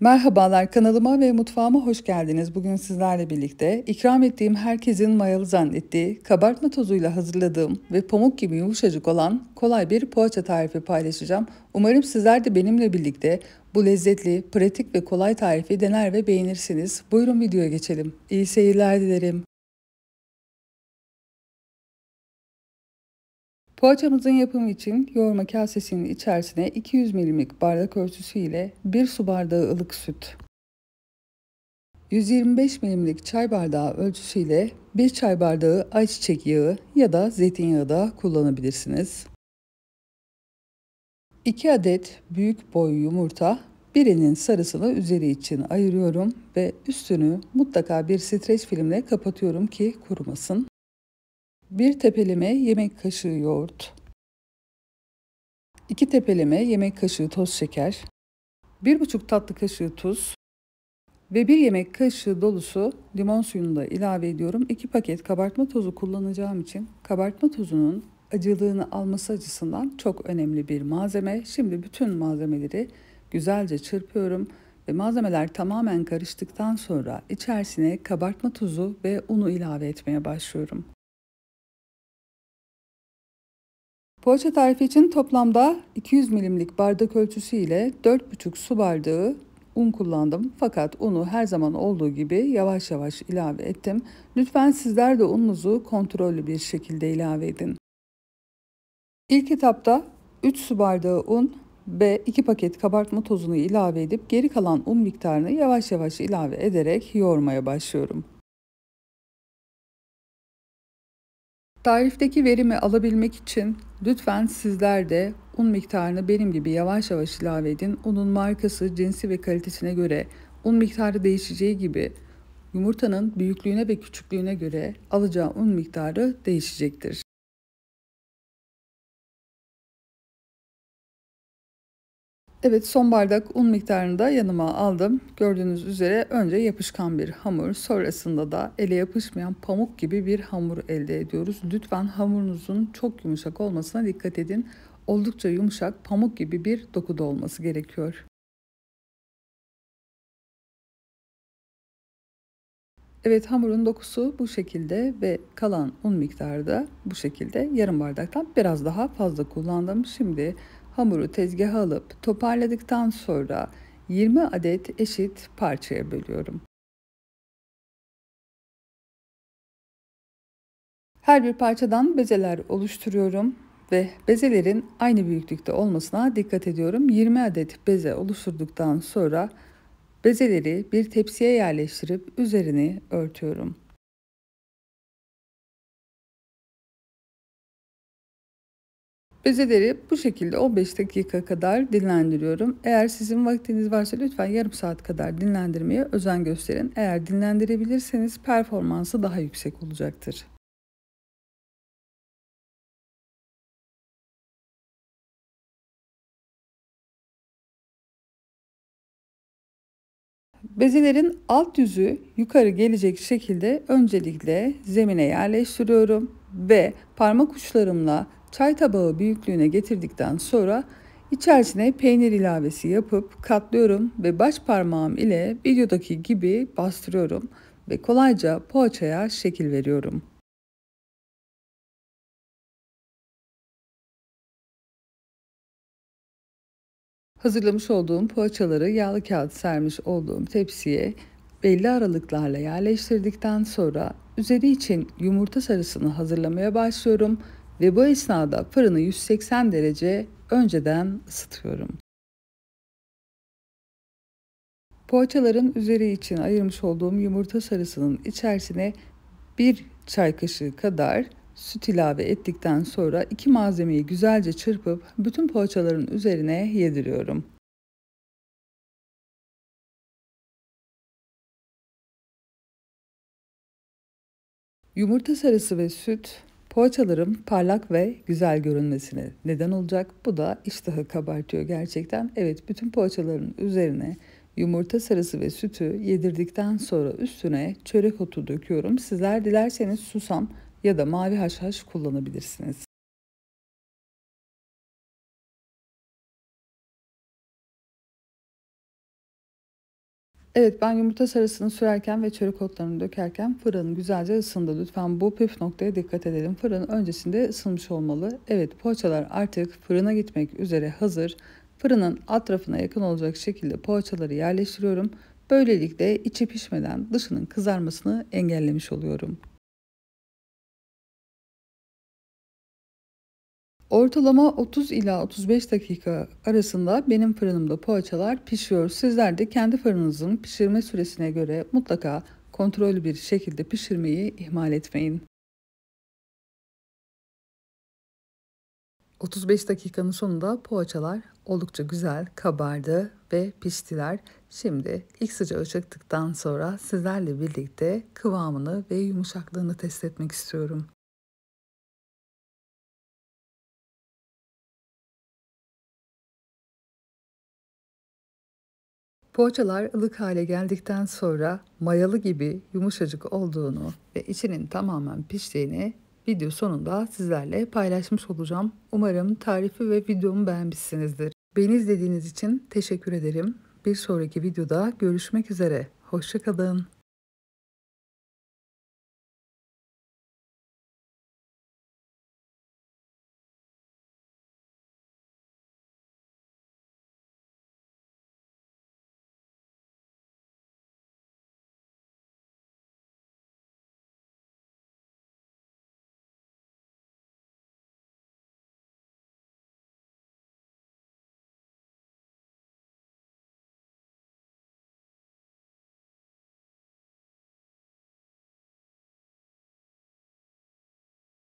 Merhabalar kanalıma ve mutfağıma hoş geldiniz. Bugün sizlerle birlikte ikram ettiğim herkesin mayalı zannettiği kabartma tozuyla hazırladığım ve pamuk gibi yumuşacık olan kolay bir poğaça tarifi paylaşacağım. Umarım sizler de benimle birlikte bu lezzetli, pratik ve kolay tarifi dener ve beğenirsiniz. Buyurun videoya geçelim. İyi seyirler dilerim. Poğaçamızın yapımı için yoğurma kasesinin içerisine 200 milimlik bardak ölçüsü ile 1 su bardağı ılık süt, 125 milimlik çay bardağı ölçüsüyle 1 çay bardağı ayçiçek yağı ya da zeytinyağı da kullanabilirsiniz. 2 adet büyük boy yumurta, birinin sarısını üzeri için ayırıyorum ve üstünü mutlaka bir streç filmle kapatıyorum ki kurumasın. 1 tepeleme yemek kaşığı yoğurt, 2 tepeleme yemek kaşığı toz şeker, 1,5 tatlı kaşığı tuz ve 1 yemek kaşığı dolusu limon suyunu da ilave ediyorum. 2 paket kabartma tozu kullanacağım için kabartma tozunun acılığını alması açısından çok önemli bir malzeme. Şimdi bütün malzemeleri güzelce çırpıyorum ve malzemeler tamamen karıştıktan sonra içerisine kabartma tozu ve unu ilave etmeye başlıyorum. Poğaça tarifi için toplamda 200 milimlik bardak ölçüsü ile 4,5 su bardağı un kullandım. Fakat unu her zaman olduğu gibi yavaş yavaş ilave ettim. Lütfen sizler de ununuzu kontrollü bir şekilde ilave edin. İlk etapta 3 su bardağı un ve 2 paket kabartma tozunu ilave edip geri kalan un miktarını yavaş yavaş ilave ederek yoğurmaya başlıyorum. Tarifteki verimi alabilmek için lütfen sizler de un miktarını benim gibi yavaş yavaş ilave edin. Unun markası, cinsi ve kalitesine göre un miktarı değişeceği gibi yumurtanın büyüklüğüne ve küçüklüğüne göre alacağı un miktarı değişecektir. Evet son bardak un miktarını da yanıma aldım. Gördüğünüz üzere önce yapışkan bir hamur sonrasında da ele yapışmayan pamuk gibi bir hamur elde ediyoruz. Lütfen hamurunuzun çok yumuşak olmasına dikkat edin. Oldukça yumuşak pamuk gibi bir dokuda olması gerekiyor. Evet hamurun dokusu bu şekilde ve kalan un miktarı da bu şekilde yarım bardaktan biraz daha fazla kullandım. Şimdi Hamuru tezgaha alıp toparladıktan sonra 20 adet eşit parçaya bölüyorum. Her bir parçadan bezeler oluşturuyorum ve bezelerin aynı büyüklükte olmasına dikkat ediyorum. 20 adet beze oluşturduktan sonra bezeleri bir tepsiye yerleştirip üzerini örtüyorum. Bezeleri bu şekilde 15 dakika kadar dinlendiriyorum. Eğer sizin vaktiniz varsa lütfen yarım saat kadar dinlendirmeye özen gösterin. Eğer dinlendirebilirseniz performansı daha yüksek olacaktır. Bezelerin alt yüzü yukarı gelecek şekilde öncelikle zemine yerleştiriyorum ve parmak uçlarımla Çay tabağı büyüklüğüne getirdikten sonra içerisine peynir ilavesi yapıp katlıyorum ve baş parmağım ile videodaki gibi bastırıyorum ve kolayca poğaçaya şekil veriyorum. Hazırlamış olduğum poğaçaları yağlı kağıt sermiş olduğum tepsiye belli aralıklarla yerleştirdikten sonra üzeri için yumurta sarısını hazırlamaya başlıyorum ve bu esnada fırını 180 derece önceden ısıtıyorum. Poğaçaların üzeri için ayırmış olduğum yumurta sarısının içerisine 1 çay kaşığı kadar süt ilave ettikten sonra iki malzemeyi güzelce çırpıp bütün poğaçaların üzerine yediriyorum. Yumurta sarısı ve süt Poğaçalarım parlak ve güzel görünmesine neden olacak. Bu da iştahı kabartıyor gerçekten. Evet bütün poğaçaların üzerine yumurta sarısı ve sütü yedirdikten sonra üstüne çörek otu döküyorum. Sizler dilerseniz susam ya da mavi haşhaş kullanabilirsiniz. Evet ben yumurta sarısını sürerken ve çörek otlarını dökerken fırın güzelce ısındı. Lütfen bu püf noktaya dikkat edelim. Fırın öncesinde ısınmış olmalı. Evet poğaçalar artık fırına gitmek üzere hazır. Fırının alt tarafına yakın olacak şekilde poğaçaları yerleştiriyorum. Böylelikle içi pişmeden dışının kızarmasını engellemiş oluyorum. Ortalama 30 ila 35 dakika arasında benim fırınımda poğaçalar pişiyor. Sizler de kendi fırınınızın pişirme süresine göre mutlaka kontrollü bir şekilde pişirmeyi ihmal etmeyin. 35 dakikanın sonunda poğaçalar oldukça güzel kabardı ve piştiler. Şimdi ilk sıcağı çıktıktan sonra sizlerle birlikte kıvamını ve yumuşaklığını test etmek istiyorum. Poğaçalar ılık hale geldikten sonra mayalı gibi yumuşacık olduğunu ve içinin tamamen piştiğini video sonunda sizlerle paylaşmış olacağım. Umarım tarifi ve videomu beğenmişsinizdir. Beni izlediğiniz için teşekkür ederim. Bir sonraki videoda görüşmek üzere. Hoşçakalın.